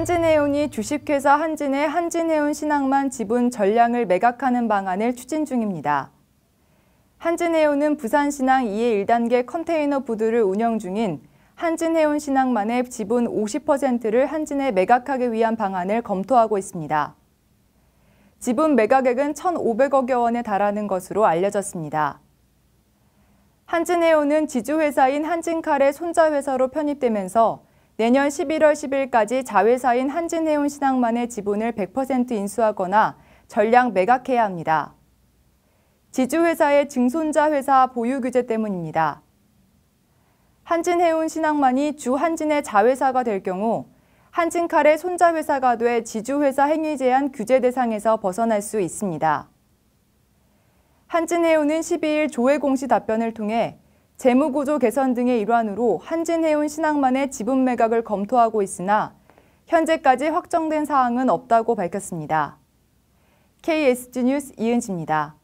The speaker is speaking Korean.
한진해운이 주식회사 한진의 한진해운 신항만 지분 전량을 매각하는 방안을 추진 중입니다. 한진해운은 부산 신항 2의 1단계 컨테이너 부두를 운영 중인 한진해운 신항만의 지분 50%를 한진에 매각하기 위한 방안을 검토하고 있습니다. 지분 매각액은 1,500억여 원에 달하는 것으로 알려졌습니다. 한진해운은 지주회사인 한진칼의 손자회사로 편입되면서 내년 11월 10일까지 자회사인 한진해운 신항만의 지분을 100% 인수하거나 전량 매각해야 합니다. 지주회사의 증손자 회사 보유 규제 때문입니다. 한진해운 신항만이 주 한진의 자회사가 될 경우 한진칼의 손자회사가 돼 지주회사 행위 제한 규제 대상에서 벗어날 수 있습니다. 한진해운은 12일 조회 공시 답변을 통해 재무구조 개선 등의 일환으로 한진해운 신항만의 지분 매각을 검토하고 있으나 현재까지 확정된 사항은 없다고 밝혔습니다. KSG 뉴스 이은지입니다.